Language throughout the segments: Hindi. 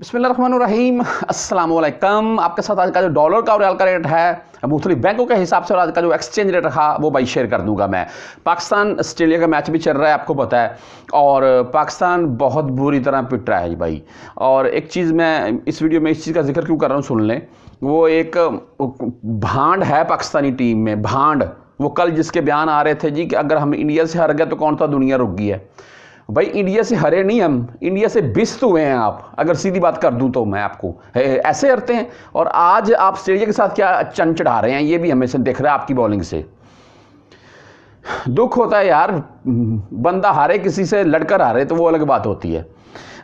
अस्सलाम वालेकुम आपके साथ आज का जो डॉलर का और रियाल का रेट है मुख्तलिफ बैंकों के हिसाब से और आज का जो एक्सचेंज रेट रहा वो भाई शेयर कर दूंगा मैं पाकिस्तान ऑस्ट्रेलिया का मैच भी चल रहा है आपको पता है और पाकिस्तान बहुत बुरी तरह पिट रहा है भाई और एक चीज़ मैं इस वीडियो में इस चीज़ का जिक्र क्यों कर रहा हूँ सुन लें वो एक भांड है पाकिस्तानी टीम में भांड वो कल जिसके बयान आ रहे थे जी कि अगर हम इंडिया से हार गए तो कौन सा दुनिया रुक गई है भाई इंडिया से हरे नहीं हम इंडिया से बिस्त हुए हैं आप अगर सीधी बात कर दूं तो मैं आपको ऐसे हरते हैं और आज आप ऑस्ट्रेलिया के साथ क्या चन चढ़ा रहे हैं ये भी हमेशा देख रहे हैं आपकी बॉलिंग से दुख होता है यार बंदा हारे किसी से लड़कर हारे तो वो अलग बात होती है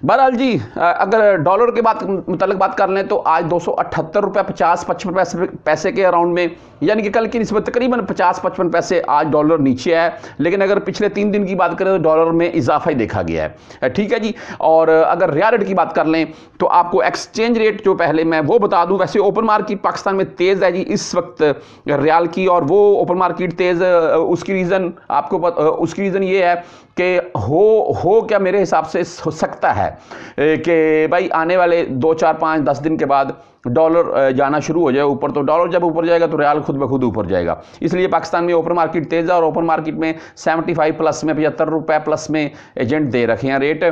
बहरहाल जी अगर डॉलर के बात मतलब बात कर लें तो आज दो सौ अठहत्तर रुपये पचास पचपन पैसे पैसे के अराउंड में यानी कि कल की नस्बत तकरीबन पचास पचपन पैसे आज डॉलर नीचे आए लेकिन अगर पिछले तीन दिन की बात करें तो डॉलर में इजाफा ही देखा गया है ठीक है जी और अगर रिया रेट की बात कर लें तो आपको एक्सचेंज रेट जो पहले मैं वो बता दूँ वैसे ओपन मार्केट पाकिस्तान में तेज़ है जी इस वक्त रियाल की और वो ओपन मार्केट तेज़ उसकी रीज़न आपको उसकी रीज़न ये है कि हो हो क्या मेरे हिसाब से हो सकता है है कि भाई आने वाले दो चार पाँच दस दिन के बाद डॉलर जाना शुरू हो जाए ऊपर तो डॉलर जब ऊपर जाएगा तो रियाल खुद ब खुद ऊपर जाएगा इसलिए पाकिस्तान में ओपन मार्केट तेज़ है और ओपन मार्केट में 75 प्लस में पचहत्तर रुपये प्लस में एजेंट दे रखे हैं रेट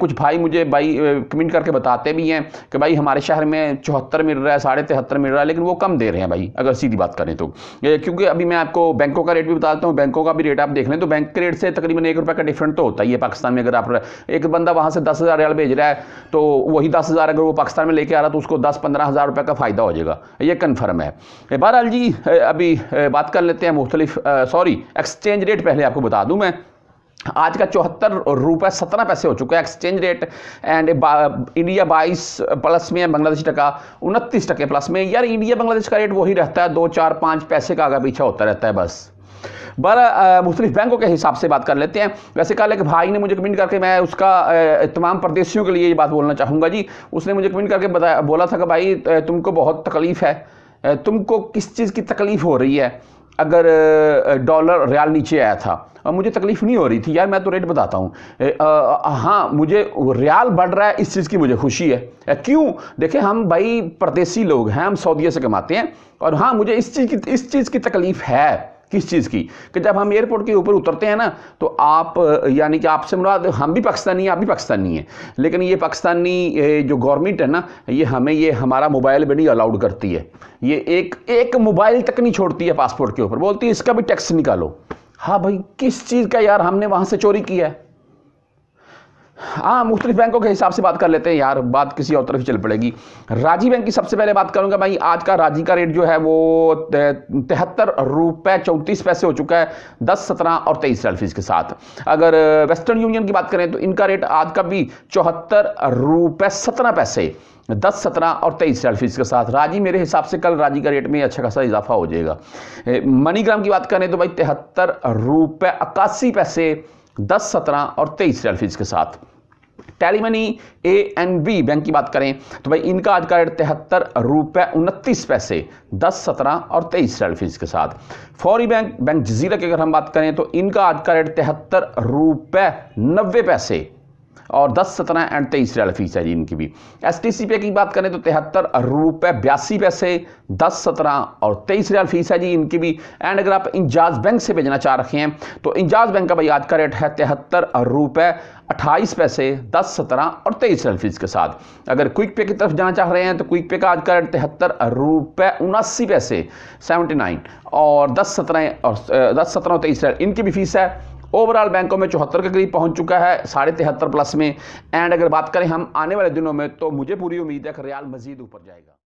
कुछ भाई मुझे भाई कमेंट करके बताते भी हैं कि भाई हमारे शहर में चौहत्तर मिल रहा है साढ़े तिहत्तर मिल रहा है लेकिन वो कम दे रहे हैं भाई अगर सीधी बात करें तो क्योंकि अभी मैं आपको बैंकों का रेट भी बताता हूँ बैंकों का भी रेट आप देख लें तो बैंक के रेट से तकरीबन एक रुपये का डिफरेंट तो होता ही है पाकिस्तान में अगर आप एक बंदा वहाँ से दस हज़ार भेज रहा है तो वही दस हज़ार अगर वो पाकिस्तान में लेके आ रहा तो उसको दस पंद्रह हज़ार रुपये का फ़ायदा हो जाएगा ये कन्फर्म है बहरहाल जी अभी बात कर लेते हैं मुख्तलिफ सॉरी एक्सचेंज रेट पहले आपको बता दूँ मैं आज का चौहत्तर रुपये सत्रह पैसे हो चुका है एक्सचेंज रेट एंड इंडिया बाईस प्लस में है बांग्लादेश टका उनतीस टके प्लस में यार इंडिया बांग्लादेश का रेट वही रहता है दो चार पाँच पैसे का आगे पीछे होता रहता है बस बार मुख्तलिफ बैंकों के हिसाब से बात कर लेते हैं वैसे कल एक भाई ने मुझे कमेंट करके मैं उसका तमाम प्रदेशियों के लिए ये बात बोलना चाहूँगा जी उसने मुझे कमेंट करके बताया बोला था कि भाई तुमको बहुत तकलीफ़ है तुमको किस चीज़ की तकलीफ़ हो रही है अगर डॉलर रियाल नीचे आया था और मुझे तकलीफ़ नहीं हो रही थी यार मैं तो रेट बताता हूँ हाँ मुझे रियाल बढ़ रहा है इस चीज़ की मुझे खुशी है क्यों देखें हम भाई परदेसी लोग हैं हम सऊदीया से कमाते हैं और हाँ मुझे इस चीज़ की इस चीज़ की तकलीफ़ है किस चीज़ की कि जब हम एयरपोर्ट के ऊपर उतरते हैं ना तो आप यानी कि आपसे मुराद हम भी पाकिस्तानी हैं आप भी पाकिस्तानी हैं लेकिन ये पाकिस्तानी जो गवर्नमेंट है ना ये हमें ये हमारा मोबाइल भी नहीं अलाउड करती है ये एक एक मोबाइल तक नहीं छोड़ती है पासपोर्ट के ऊपर बोलती है इसका भी टैक्स निकालो हाँ भाई किस चीज़ का यार हमने वहाँ से चोरी किया है हाँ मुख्तलिफ बैंकों के हिसाब से बात कर लेते हैं यार बात किसी और तरफ चल पड़ेगी राजी बैंक की सबसे पहले बात करूंगा भाई आज का राजी का रेट जो है वो तिहत्तर रुपये चौंतीस पैसे हो चुका है दस सत्रह और तेईस सेल्फीज के साथ अगर वेस्टर्न यूनियन की बात करें तो इनका रेट आज का भी चौहत्तर रुपये सत्रह पैसे दस सत्रह और तेईस सेल्फीज के साथ राजी मेरे हिसाब से कल राजी का रेट में अच्छा खासा इजाफा हो जाएगा मनीग्राम की बात करें तो भाई तिहत्तर रुपये इक्यासी पैसे दस सत्रह और तेईस सेल्फीज के साथ टेलीमनी ए एन बी बैंक की बात करें तो भाई इनका आज का रेट तिहत्तर रुपये उनतीस पैसे दस सत्रह और तेईस सेल फीस के साथ फौरी बैंक बैंक जजीरा की अगर हम बात करें तो इनका आज का रेट तिहत्तर रुपये नब्बे पैसे और 10, 17 एंड तेईस रियाल फीस है जी इनकी भी एस टी सी पे की बात करें तो तिहत्तर रुपये बयासी पैसे 10, 17 और तेईस रियाल फीस है जी इनकी भी एंड अगर आप इंजाज बैंक से भेजना चाह रखे हैं तो इंजाज बैंक का भाई आज का रेट है तिहत्तर रुपये अट्ठाईस पैसे 10, 17 और तेईस रियाल फीस के साथ अगर क्विक पे की तरफ जाना चाह रहे हैं तो क्विक पे का आज का रेट तिहत्तर रुपये उनासी पैसे सेवेंटी नाइन और दस सत्रह और दस सत्रह और तेईस रियाल इनकी भी फीस है ओवरऑल बैंकों में चौहत्तर के करीब पहुंच चुका है साढ़े तिहत्तर प्लस में एंड अगर बात करें हम आने वाले दिनों में तो मुझे पूरी उम्मीद है कि रियाल मजीद ऊपर जाएगा